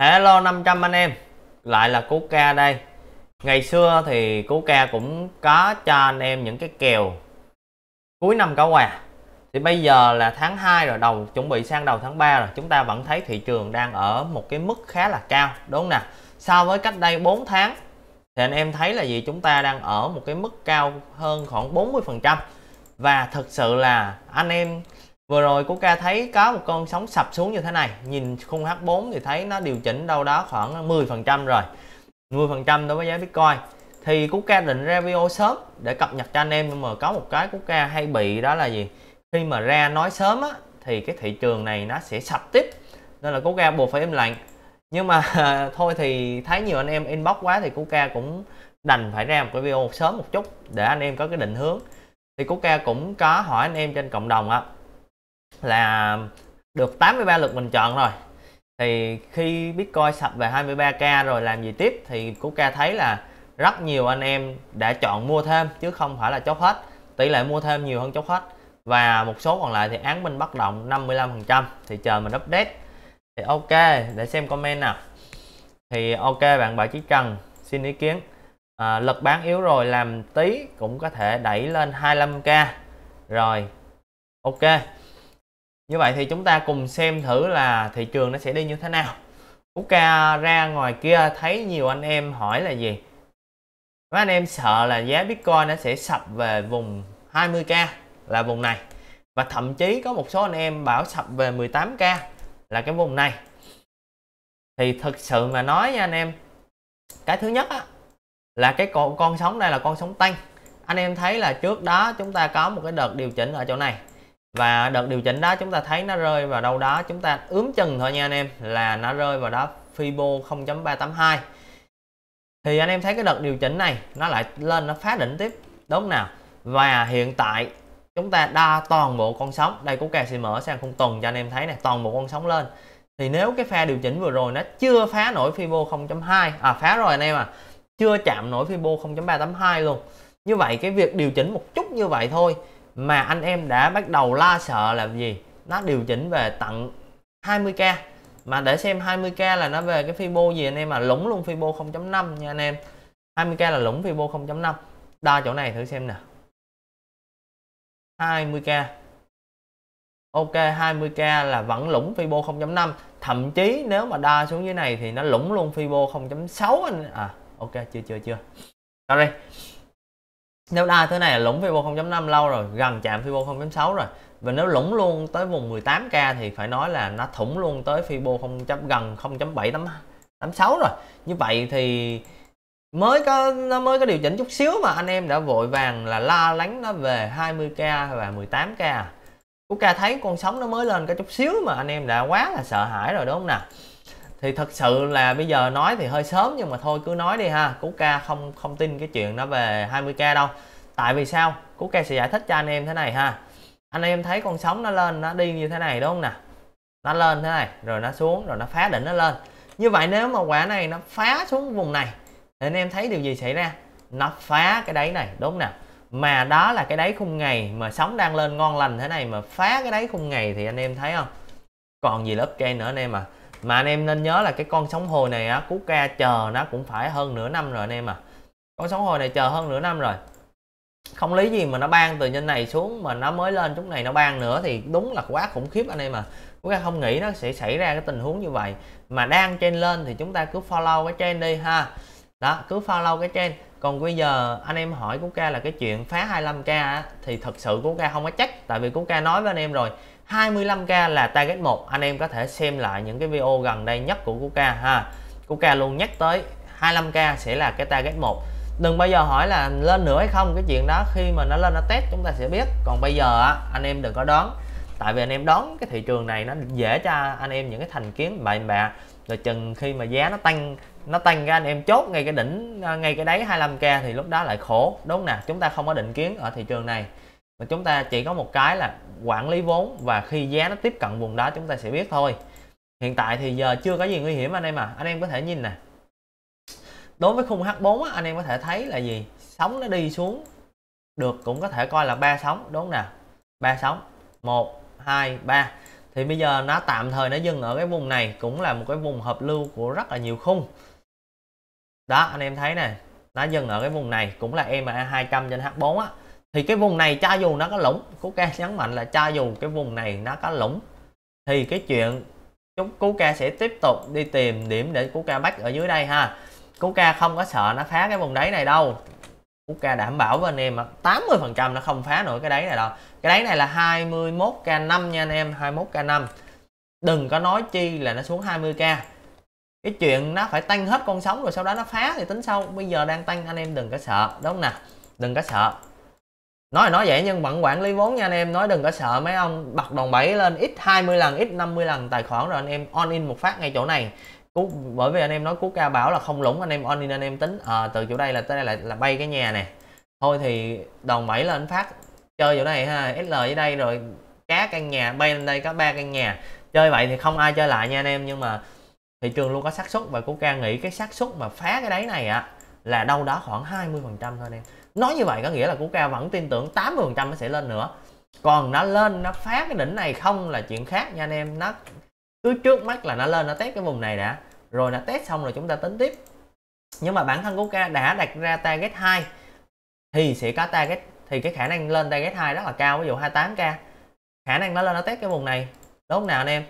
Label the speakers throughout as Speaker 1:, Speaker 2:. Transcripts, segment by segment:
Speaker 1: Hello 500 anh em Lại là Cú Ca đây Ngày xưa thì Cú Ca cũng có cho anh em những cái kèo Cuối năm cả quà Thì bây giờ là tháng 2 rồi đầu Chuẩn bị sang đầu tháng 3 rồi Chúng ta vẫn thấy thị trường đang ở một cái mức khá là cao Đúng nè So với cách đây 4 tháng Thì anh em thấy là gì chúng ta đang ở một cái mức cao hơn khoảng 40% Và thực sự là anh em Vừa rồi của ca thấy có một con sóng sập xuống như thế này Nhìn khung H4 thì thấy nó điều chỉnh đâu đó khoảng 10% rồi 10% đối với giá Bitcoin Thì Cú ca định ra video sớm để cập nhật cho anh em Nhưng mà có một cái Cú ca hay bị đó là gì Khi mà ra nói sớm á Thì cái thị trường này nó sẽ sập tiếp Nên là Cú ca buộc phải im lặng Nhưng mà thôi thì thấy nhiều anh em inbox quá Thì Cú ca cũng đành phải ra một cái video sớm một chút Để anh em có cái định hướng Thì Cú ca cũng có hỏi anh em trên cộng đồng á là được 83 lượt bình chọn rồi thì khi Bitcoin sập về 23k rồi làm gì tiếp thì Cú Ca thấy là rất nhiều anh em đã chọn mua thêm chứ không phải là chốt hết tỷ lệ mua thêm nhiều hơn chốt hết và một số còn lại thì án minh bất động 55% thì chờ mình update thì ok để xem comment nào thì ok bạn bà Chí Trần xin ý kiến à, lực bán yếu rồi làm tí cũng có thể đẩy lên 25k rồi ok như vậy thì chúng ta cùng xem thử là thị trường nó sẽ đi như thế nào Úc ca ra ngoài kia thấy nhiều anh em hỏi là gì mấy anh em sợ là giá Bitcoin nó sẽ sập về vùng 20k là vùng này và thậm chí có một số anh em bảo sập về 18k là cái vùng này thì thực sự mà nói nha anh em cái thứ nhất á, là cái con con sóng đây là con sóng tăng anh em thấy là trước đó chúng ta có một cái đợt điều chỉnh ở chỗ này và đợt điều chỉnh đó chúng ta thấy nó rơi vào đâu đó chúng ta ướm chừng thôi nha anh em là nó rơi vào đó Fibo 0.382 thì anh em thấy cái đợt điều chỉnh này nó lại lên nó phá đỉnh tiếp đúng nào và hiện tại chúng ta đa toàn bộ con sóng đây của KCM sang khung tuần cho anh em thấy này toàn bộ con sóng lên thì nếu cái pha điều chỉnh vừa rồi nó chưa phá nổi Fibo 0.2 à phá rồi anh em à chưa chạm nổi Fibo 0.382 luôn như vậy cái việc điều chỉnh một chút như vậy thôi mà anh em đã bắt đầu la sợ là gì nó điều chỉnh về tận 20k mà để xem 20k là nó về cái Fibo gì anh em mà lũng luôn Fibo 0.5 nha anh em 20k là lũng Fibo 0.5 đo chỗ này thử xem nè 20k ok 20k là vẫn lũng Fibo 0.5 thậm chí nếu mà đo xuống dưới này thì nó lũng luôn Fibo 0.6 anh à ok chưa chưa chưa sorry nếu Delta thế này là lũng Fibo 0.5 lâu rồi, gần chạm Fibo 0.6 rồi. Và nếu lũng luôn tới vùng 18k thì phải nói là nó thủng luôn tới Fibo 0, gần 0.786 rồi. Như vậy thì mới có nó mới có điều chỉnh chút xíu mà anh em đã vội vàng là la lánh nó về 20k và 18k. Quốc ca thấy con sóng nó mới lên có chút xíu mà anh em đã quá là sợ hãi rồi đúng không nào? thì thật sự là bây giờ nói thì hơi sớm nhưng mà thôi cứ nói đi ha cú ca không không tin cái chuyện nó về 20k đâu tại vì sao cú ca sẽ giải thích cho anh em thế này ha anh em thấy con sóng nó lên nó đi như thế này đúng không nè nó lên thế này rồi nó xuống rồi nó phá đỉnh nó lên như vậy nếu mà quả này nó phá xuống vùng này thì anh em thấy điều gì xảy ra nó phá cái đáy này đúng nè mà đó là cái đáy khung ngày mà sóng đang lên ngon lành thế này mà phá cái đáy khung ngày thì anh em thấy không còn gì lớp cây nữa anh em à mà anh em nên nhớ là cái con sóng hồi này á cú ca chờ nó cũng phải hơn nửa năm rồi anh em à con sóng hồi này chờ hơn nửa năm rồi không lý gì mà nó ban từ nhân này xuống mà nó mới lên chút này nó ban nữa thì đúng là quá khủng khiếp anh em à chúng ta không nghĩ nó sẽ xảy ra cái tình huống như vậy mà đang trên lên thì chúng ta cứ follow cái trên đi ha đó cứ follow cái trên còn bây giờ anh em hỏi của Ca là cái chuyện phá 25k thì thật sự của Ca không có chắc tại vì của Ca nói với anh em rồi 25k là target 1 anh em có thể xem lại những cái video gần đây nhất của của Ca ha của Ca luôn nhắc tới 25k sẽ là cái target 1 đừng bao giờ hỏi là lên nữa hay không cái chuyện đó khi mà nó lên nó test chúng ta sẽ biết còn bây giờ anh em đừng có đoán tại vì anh em đoán cái thị trường này nó dễ cho anh em những cái thành kiến bậy bạ rồi chừng khi mà giá nó tăng nó tăng ra anh em chốt ngay cái đỉnh à, ngay cái đáy 25k thì lúc đó lại khổ đúng nè chúng ta không có định kiến ở thị trường này mà chúng ta chỉ có một cái là quản lý vốn và khi giá nó tiếp cận vùng đó chúng ta sẽ biết thôi hiện tại thì giờ chưa có gì nguy hiểm anh em à anh em có thể nhìn nè đối với khung H4 á, anh em có thể thấy là gì sóng nó đi xuống được cũng có thể coi là ba sóng đúng nè ba sóng một hai ba thì bây giờ nó tạm thời nó dừng ở cái vùng này cũng là một cái vùng hợp lưu của rất là nhiều khung đó anh em thấy này nó dừng ở cái vùng này cũng là EMA 200 trên H4 á thì cái vùng này cho dù nó có lũng cú ca nhấn mạnh là cho dù cái vùng này nó có lũng thì cái chuyện chúng cú ca sẽ tiếp tục đi tìm điểm để cú ca bắt ở dưới đây ha cú ca không có sợ nó phá cái vùng đáy này đâu cú ca đảm bảo với anh em 80 phần nó không phá nổi cái đáy này đâu cái đáy này là 21k5 nha anh em 21k5 đừng có nói chi là nó xuống 20k cái chuyện nó phải tăng hết con sống rồi sau đó nó phá thì tính sau bây giờ đang tăng anh em đừng có sợ đúng nè đừng có sợ nói là nói vậy nhưng vẫn quản lý vốn nha anh em nói đừng có sợ mấy ông bật đồng bẩy lên ít 20 lần ít 50 lần tài khoản rồi anh em on in một phát ngay chỗ này cú bởi vì anh em nói cú ca bảo là không lũng anh em on in anh em tính à, từ chỗ đây là tới đây là, là bay cái nhà này thôi thì đòn bẩy lên phát chơi chỗ này ha sl ở đây rồi cá căn nhà bay lên đây có ba căn nhà chơi vậy thì không ai chơi lại nha anh em nhưng mà thị trường luôn có xác suất và cũng ca nghĩ cái xác suất mà phá cái đáy này á là đâu đó khoảng 20 phần trăm thôi anh em nói như vậy có nghĩa là của ca vẫn tin tưởng 80 phần trăm nó sẽ lên nữa còn nó lên nó phá cái đỉnh này không là chuyện khác nha anh em nó cứ trước mắt là nó lên nó test cái vùng này đã rồi nó test xong rồi chúng ta tính tiếp nhưng mà bản thân của ca đã đặt ra target 2 thì sẽ có target thì cái khả năng lên target 2 rất là cao ví dụ 28k khả năng nó lên nó test cái vùng này đúng không nào anh em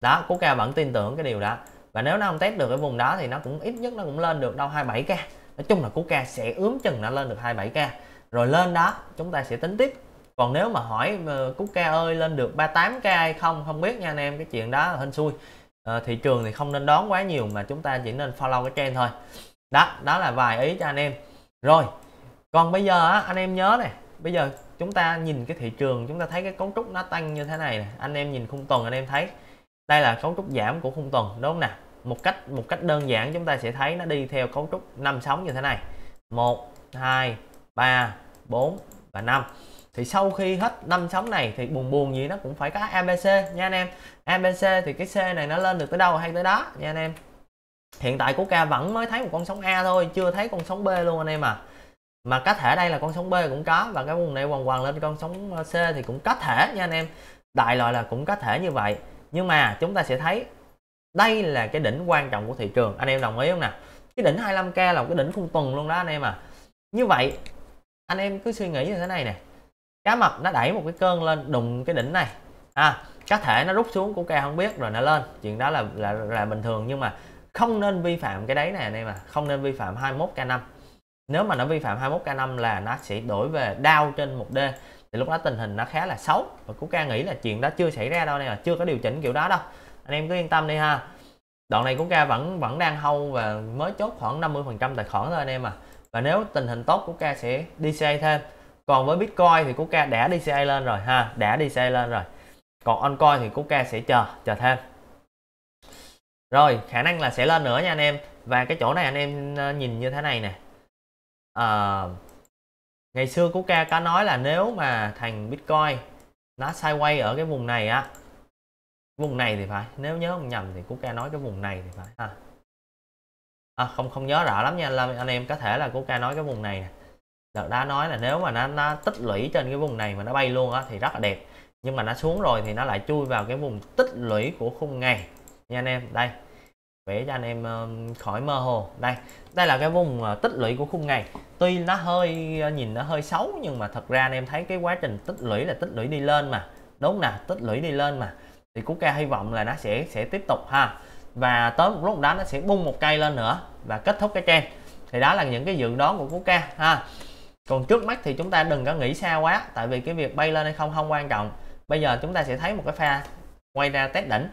Speaker 1: đó của ca vẫn tin tưởng cái điều đó và nếu nó không test được cái vùng đó thì nó cũng ít nhất nó cũng lên được đâu 27k nói chung là cú ca sẽ ướm chừng nó lên được 27k rồi lên đó chúng ta sẽ tính tiếp còn nếu mà hỏi ờ, cú ca ơi lên được 38k hay không không biết nha anh em cái chuyện đó là hên xui à, thị trường thì không nên đón quá nhiều mà chúng ta chỉ nên follow cái trend thôi đó đó là vài ý cho anh em rồi còn bây giờ á, anh em nhớ này bây giờ chúng ta nhìn cái thị trường chúng ta thấy cái cấu trúc nó tăng như thế này nè anh em nhìn khung tuần anh em thấy đây là cấu trúc giảm của khung tuần đúng không nào một cách một cách đơn giản chúng ta sẽ thấy nó đi theo cấu trúc năm sóng như thế này 1 2 3 4 và 5 thì sau khi hết năm sóng này thì buồn buồn gì nó cũng phải có ABC nha anh em ABC thì cái C này nó lên được tới đâu hay tới đó nha anh em hiện tại của ca vẫn mới thấy một con sóng A thôi chưa thấy con sóng B luôn anh em à mà có thể đây là con sóng B cũng có và cái vùng này hoàn hoàn lên con sóng C thì cũng có thể nha anh em đại loại là cũng có thể như vậy nhưng mà chúng ta sẽ thấy đây là cái đỉnh quan trọng của thị trường anh em đồng ý không nè cái đỉnh 25k là một cái đỉnh khung tuần luôn đó anh em à như vậy anh em cứ suy nghĩ như thế này nè cá mập nó đẩy một cái cơn lên đùng cái đỉnh này à có thể nó rút xuống của ca không biết rồi nó lên chuyện đó là là là bình thường nhưng mà không nên vi phạm cái đấy này anh em à không nên vi phạm 21k5 nếu mà nó vi phạm 21k5 là nó sẽ đổi về đau trên một d thì lúc đó tình hình nó khá là xấu và cũng ca nghĩ là chuyện đó chưa xảy ra đâu này là chưa có điều chỉnh kiểu đó đâu anh em cứ yên tâm đi ha đoạn này cũng ca vẫn vẫn đang hâu và mới chốt khoảng 50 phần trăm tài khoản thôi anh em à và nếu tình hình tốt của ca sẽ đi DCA thêm còn với Bitcoin thì của ca đã đi DCA lên rồi ha đã đi DCA lên rồi còn oncoin thì của ca sẽ chờ chờ thêm rồi khả năng là sẽ lên nữa nha anh em và cái chỗ này anh em ờ, nhìn như thế này nè à, ngày xưa của ca có nói là nếu mà thằng bitcoin nó sai quay ở cái vùng này á vùng này thì phải nếu nhớ không nhầm thì của ca nói cái vùng này thì phải ha à, không không nhớ rõ lắm nha là anh em có thể là của ca nói cái vùng này nè đợt đã nói là nếu mà nó, nó tích lũy trên cái vùng này mà nó bay luôn á thì rất là đẹp nhưng mà nó xuống rồi thì nó lại chui vào cái vùng tích lũy của khung ngày nha anh em đây vẽ cho anh em khỏi mơ hồ đây đây là cái vùng ờ, tích lũy của khung ngày tuy nó hơi ờ, nhìn nó hơi xấu nhưng mà thật ra anh em thấy cái quá trình tích lũy là tích lũy đi lên mà đúng nè tích lũy đi lên mà thì cũng ca hy vọng là nó sẽ sẽ tiếp tục ha và tới một lúc đó nó sẽ bung một cây lên nữa và kết thúc cái trang thì đó là những cái dự đoán của Cú ca ha còn trước mắt thì chúng ta đừng có nghĩ xa quá tại vì cái việc bay lên hay không không quan trọng bây giờ chúng ta sẽ thấy một cái pha quay ra test đỉnh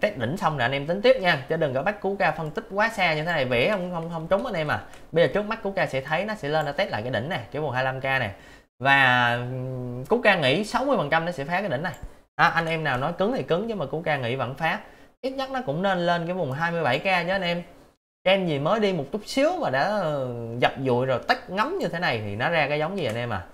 Speaker 1: test đỉnh xong là anh em tính tiếp nha chứ đừng có bắt cú ca phân tích quá xa như thế này vẽ không không không trúng anh em à bây giờ trước mắt cú ca sẽ thấy nó sẽ lên nó test lại cái đỉnh này cái vùng 25k này và cú ca nghĩ 60 phần trăm nó sẽ phá cái đỉnh này à, anh em nào nói cứng thì cứng chứ mà cú ca nghĩ vẫn phá ít nhất nó cũng nên lên cái vùng 27k chứ anh em em gì mới đi một chút xíu mà đã ờ, dập dụi rồi tách ngấm như thế này thì nó ra cái giống gì anh em à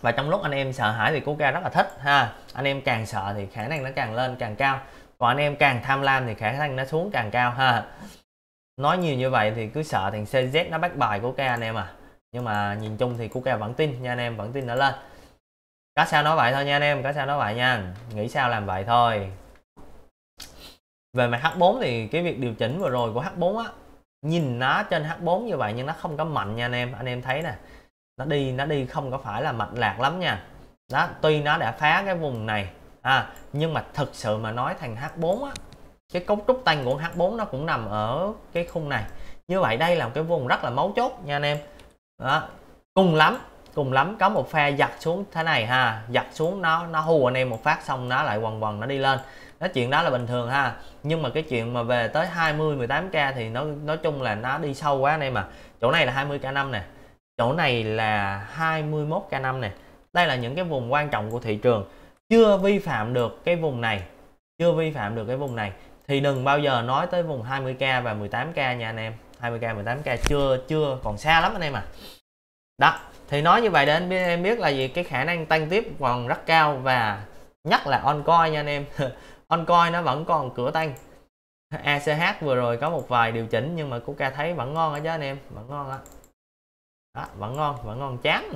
Speaker 1: và trong lúc anh em sợ hãi thì cú ca rất là thích ha anh em càng sợ thì khả năng nó càng lên càng cao còn anh em càng tham lam thì khả năng nó xuống càng cao ha nói nhiều như vậy thì cứ sợ thằng CZ nó bắt bài của Ca anh em à nhưng mà nhìn chung thì của Ca vẫn tin nha anh em vẫn tin nó lên cá sao nói vậy thôi nha anh em cá sao nói vậy nha nghĩ sao làm vậy thôi về mặt H4 thì cái việc điều chỉnh vừa rồi của H4 á nhìn nó trên H4 như vậy nhưng nó không có mạnh nha anh em anh em thấy nè nó đi nó đi không có phải là mạnh lạc lắm nha đó tuy nó đã phá cái vùng này à nhưng mà thật sự mà nói thằng H4 á cái cấu trúc tanh của H4 nó cũng nằm ở cái khung này như vậy đây là một cái vùng rất là mấu chốt nha anh em đó cùng lắm cùng lắm có một phe giặt xuống thế này ha giặt xuống nó nó hù anh em một phát xong nó lại quần quần nó đi lên nói chuyện đó là bình thường ha nhưng mà cái chuyện mà về tới 20 18k thì nó nói chung là nó đi sâu quá anh em mà chỗ này là 20k 5 nè chỗ này là 21k 5 nè đây là những cái vùng quan trọng của thị trường chưa vi phạm được cái vùng này chưa vi phạm được cái vùng này thì đừng bao giờ nói tới vùng 20k và 18k nha anh em 20k 18k chưa chưa còn xa lắm anh em à đó thì nói như vậy để anh em biết là gì cái khả năng tăng tiếp còn rất cao và nhất là on coin nha anh em on coin nó vẫn còn cửa tăng ACH vừa rồi có một vài điều chỉnh nhưng mà cũng ca thấy vẫn ngon ở chứ anh em vẫn ngon á đó. đó vẫn ngon vẫn ngon chán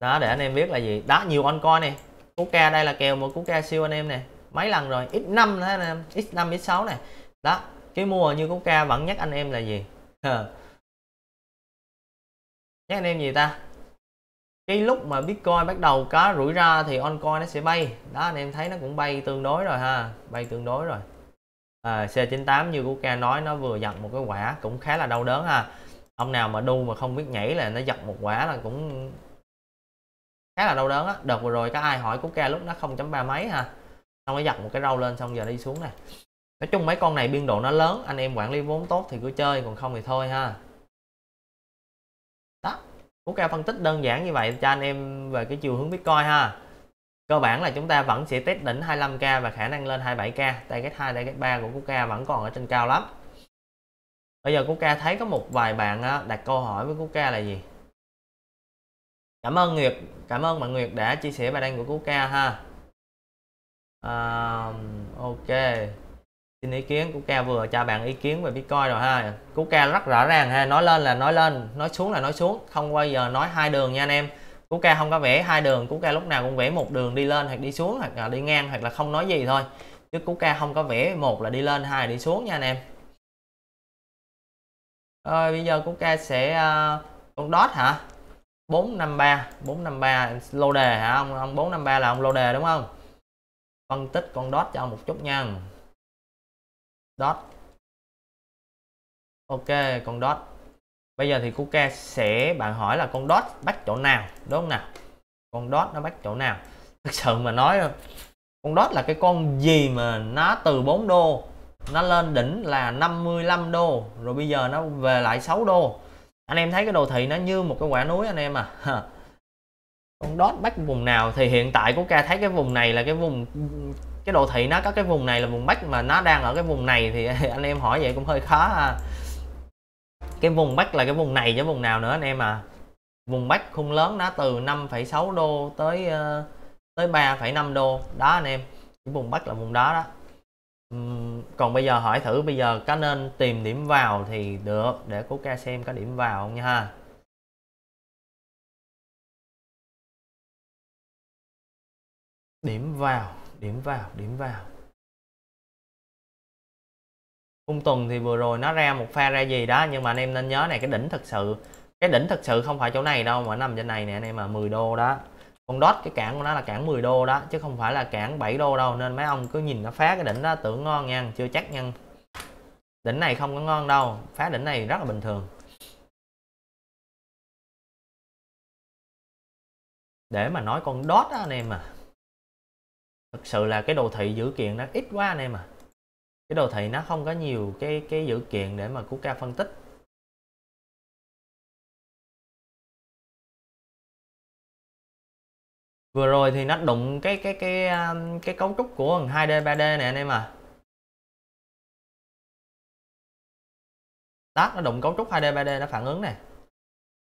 Speaker 1: đó để anh em biết là gì đó nhiều on coin này cú ca đây là kèo một cú ca siêu anh em nè mấy lần rồi x5 đó anh em x5 x6 này đó cái mua như cú ca vẫn nhắc anh em là gì nhắc anh em gì ta cái lúc mà Bitcoin bắt đầu có rủi ro thì on coin nó sẽ bay đó anh em thấy nó cũng bay tương đối rồi ha bay tương đối rồi à, C98 như cú ca nói nó vừa giật một cái quả cũng khá là đau đớn ha ông nào mà đu mà không biết nhảy là nó giật một quả là cũng khá là đau đớn á đợt vừa rồi có ai hỏi cúc ca lúc nó 0.3 mấy ha xong nó giật một cái râu lên xong giờ đi xuống này nói chung mấy con này biên độ nó lớn anh em quản lý vốn tốt thì cứ chơi còn không thì thôi ha đó cúc ca phân tích đơn giản như vậy cho anh em về cái chiều hướng bitcoin ha cơ bản là chúng ta vẫn sẽ test đỉnh 25k và khả năng lên 27k target 2 cái 3 của cúc ca vẫn còn ở trên cao lắm bây giờ cúc ca thấy có một vài bạn đặt câu hỏi với cúc ca là gì cảm ơn Nguyệt cảm ơn bạn Nguyệt đã chia sẻ bài đăng của Cú Ca ha um, ok xin ý kiến Cú Ca vừa cho bạn ý kiến về Bitcoin rồi ha Cú Ca rất rõ ràng ha nói lên là nói lên nói xuống là nói xuống không bao giờ nói hai đường nha anh em Cú Ca không có vẽ hai đường Cú Ca lúc nào cũng vẽ một đường đi lên hoặc đi xuống hoặc là đi ngang hoặc là không nói gì thôi chứ Cú Ca không có vẽ một là đi lên hai là đi xuống nha anh em rồi bây giờ Cú Ca sẽ uh, con dot hả 453 453 lô đề hả ông ông 453 là ông lô đề đúng không phân tích con dot cho ông một chút nha dot ok con dot bây giờ thì Kuka sẽ bạn hỏi là con dot bắt chỗ nào đúng không nào con dot nó bắt chỗ nào thực sự mà nói con dot là cái con gì mà nó từ 4 đô nó lên đỉnh là 55 đô rồi bây giờ nó về lại 6 đô anh em thấy cái đồ thị nó như một cái quả núi anh em à con dot bắt vùng nào thì hiện tại của ca thấy cái vùng này là cái vùng cái đồ thị nó có cái vùng này là vùng bắc mà nó đang ở cái vùng này thì anh em hỏi vậy cũng hơi khó ha cái vùng bắc là cái vùng này chứ vùng nào nữa anh em à vùng bắc khung lớn nó từ 5,6 đô tới ờ, tới 3,5 đô đó anh em cái vùng bắc là vùng đó đó còn bây giờ hỏi thử bây giờ có nên tìm điểm vào thì được để cố ca xem có điểm vào không nha ha điểm vào điểm vào điểm vào cung tuần thì vừa rồi nó ra một pha ra gì đó nhưng mà anh em nên nhớ này cái đỉnh thật sự cái đỉnh thật sự không phải chỗ này đâu mà nằm trên này nè anh em mà 10 đô đó con dot cái cản của nó là cản 10 đô đó chứ không phải là cản 7 đô đâu nên mấy ông cứ nhìn nó phá cái đỉnh đó tưởng ngon nha chưa chắc nha đỉnh này không có ngon đâu phá đỉnh này rất là bình thường để mà nói con dot á anh em à thực sự là cái đồ thị dữ kiện nó ít quá anh em à cái đồ thị nó không có nhiều cái cái dữ kiện để mà cú ca phân tích vừa rồi thì nó đụng cái cái cái um, cái cấu trúc của 2D 3D này anh em à đó nó đụng cấu trúc 2D 3D nó phản ứng này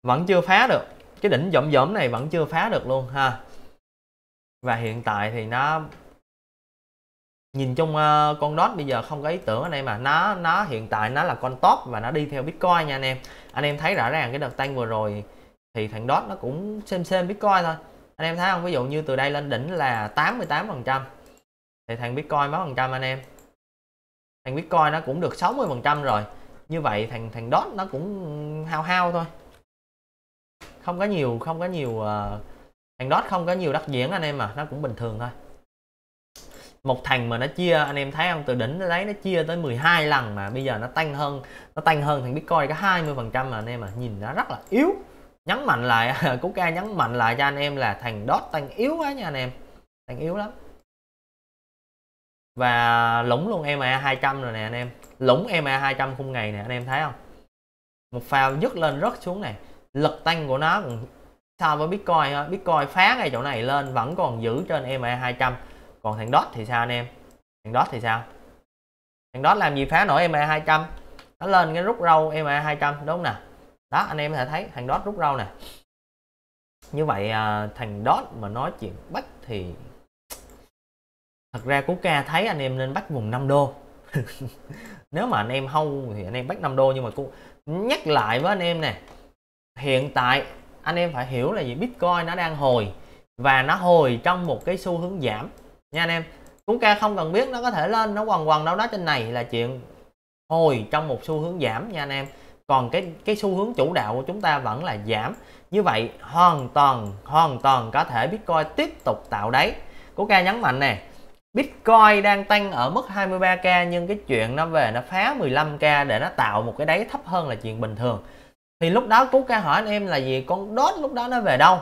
Speaker 1: vẫn chưa phá được cái đỉnh dỗm dỗm này vẫn chưa phá được luôn ha và hiện tại thì nó nhìn chung uh, con dot bây giờ không có ý tưởng anh em mà nó nó hiện tại nó là con top và nó đi theo bitcoin nha anh em anh em thấy rõ ràng cái đợt tăng vừa rồi thì thằng dot nó cũng xem xem bitcoin thôi anh em thấy không ví dụ như từ đây lên đỉnh là 88 phần trăm thì thằng Bitcoin mấy phần trăm anh em thằng Bitcoin nó cũng được 60 phần trăm rồi như vậy thằng thằng dot nó cũng hao hao thôi không có nhiều không có nhiều uh, thằng dot không có nhiều đắc diễn anh em mà nó cũng bình thường thôi một thằng mà nó chia anh em thấy không từ đỉnh nó lấy nó chia tới 12 lần mà bây giờ nó tăng hơn nó tăng hơn thằng bitcoin có 20 phần trăm mà anh em mà nhìn nó rất là yếu nhấn mạnh lại cú ca nhấn mạnh lại cho anh em là thằng dot tăng yếu quá nha anh em thằng yếu lắm và lũng luôn EMA 200 rồi nè anh em lũng EMA 200 khung ngày nè anh em thấy không một phao dứt lên rất xuống này lực tăng của nó còn so với Bitcoin Bitcoin phá ngay chỗ này lên vẫn còn giữ trên EMA 200 còn thằng dot thì sao anh em thằng dot thì sao thằng dot làm gì phá nổi EMA 200 nó lên cái rút râu EMA 200 đúng không nào đó anh em có thể thấy thằng đó rút rau nè như vậy à, thằng dot mà nói chuyện bắt thì thật ra cú ca thấy anh em nên bắt vùng 5 đô nếu mà anh em hâu thì anh em bắt 5 đô nhưng mà cũng nhắc lại với anh em nè hiện tại anh em phải hiểu là gì bitcoin nó đang hồi và nó hồi trong một cái xu hướng giảm nha anh em cú ca không cần biết nó có thể lên nó quằn quằn đâu đó trên này là chuyện hồi trong một xu hướng giảm nha anh em còn cái cái xu hướng chủ đạo của chúng ta vẫn là giảm như vậy hoàn toàn hoàn toàn có thể Bitcoin tiếp tục tạo đáy của ca nhấn mạnh nè Bitcoin đang tăng ở mức 23k nhưng cái chuyện nó về nó phá 15k để nó tạo một cái đáy thấp hơn là chuyện bình thường thì lúc đó cú ca hỏi anh em là gì con đốt lúc đó nó về đâu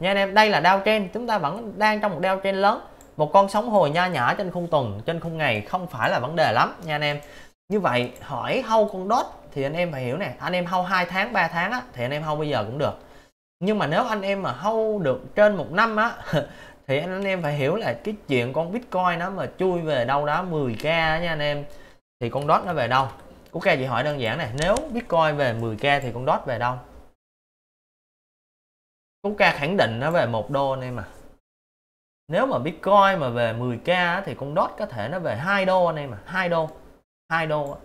Speaker 1: nha anh em đây là đao trên chúng ta vẫn đang trong một đao trên lớn một con sóng hồi nho nhỏ trên khung tuần trên khung ngày không phải là vấn đề lắm nha anh em như vậy hỏi hâu con dot thì anh em phải hiểu nè anh em hâu 2 tháng 3 tháng á, thì anh em hâu bây giờ cũng được nhưng mà nếu anh em mà hâu được trên một năm á thì anh em phải hiểu là cái chuyện con bitcoin nó mà chui về đâu đó 10k nha anh em thì con dot nó về đâu ok chị hỏi đơn giản này nếu bitcoin về 10k thì con dot về đâu cũng ca khẳng định nó về một đô anh em mà nếu mà bitcoin mà về 10k thì con dot có thể nó về hai đô anh em mà hai đô 2 đô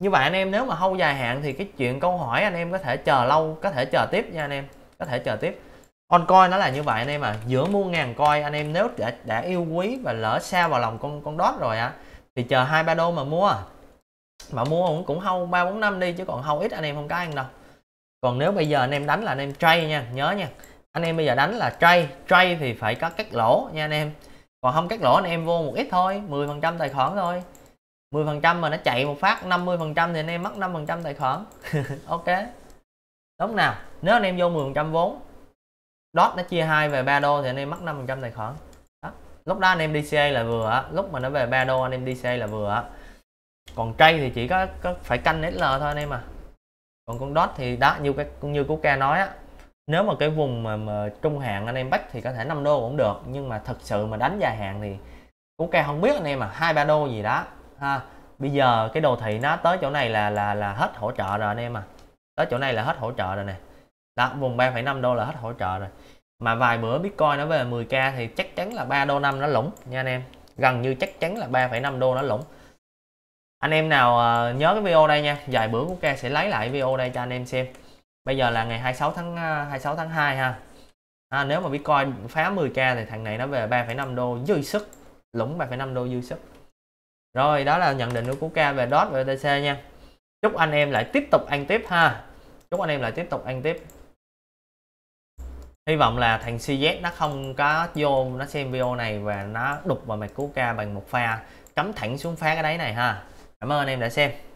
Speaker 1: như vậy anh em nếu mà hâu dài hạn thì cái chuyện câu hỏi anh em có thể chờ lâu có thể chờ tiếp nha anh em có thể chờ tiếp on coin nó là như vậy anh em à giữa mua ngàn coin anh em nếu đã, đã yêu quý và lỡ xa vào lòng con con đót rồi á à, thì chờ hai ba đô mà mua mà mua cũng cũng hâu ba bốn năm đi chứ còn hâu ít anh em không có ăn đâu còn nếu bây giờ anh em đánh là anh em trade nha nhớ nha anh em bây giờ đánh là trade trade thì phải có cắt lỗ nha anh em còn không cắt lỗ anh em vô một ít thôi 10% tài khoản thôi 10% mà nó chạy một phát 50% thì anh em mất 5% tài khoản ok đúng nào nếu anh em vô 10% vốn dot nó chia 2 về 3 đô thì anh em mất 5% tài khoản đó. lúc đó anh em DCA là vừa lúc mà nó về 3 đô anh em DCA là vừa còn cây thì chỉ có, có phải canh SL thôi anh em à còn con dot thì đó như cái như của ca nói á nếu mà cái vùng mà, mà trung hạn anh em bắt thì có thể 5 đô cũng được nhưng mà thật sự mà đánh dài hạn thì cũng ca không biết anh em mà hai ba đô gì đó ha bây giờ cái đồ thị nó tới chỗ này là là là hết hỗ trợ rồi anh em à tới chỗ này là hết hỗ trợ rồi nè đó vùng 3,5 đô là hết hỗ trợ rồi mà vài bữa Bitcoin nó về 10k thì chắc chắn là 3 đô năm nó lũng nha anh em gần như chắc chắn là 3,5 đô nó lũng anh em nào ờ, nhớ cái video đây nha vài bữa của ca sẽ lấy lại video đây cho anh em xem bây giờ là ngày 26 tháng 26 ờ, tháng 2 ha à, nếu mà Bitcoin phá 10k thì thằng này nó về 3,5 đô dư sức lũng 3,5 đô dư sức rồi đó là nhận định của cú ca về dot và BTC nha chúc anh em lại tiếp tục ăn tiếp ha chúc anh em lại tiếp tục ăn tiếp hy vọng là thằng CZ nó không có vô nó xem video này và nó đục vào mặt cú ca bằng một pha cắm thẳng xuống phá cái đáy này ha cảm ơn anh em đã xem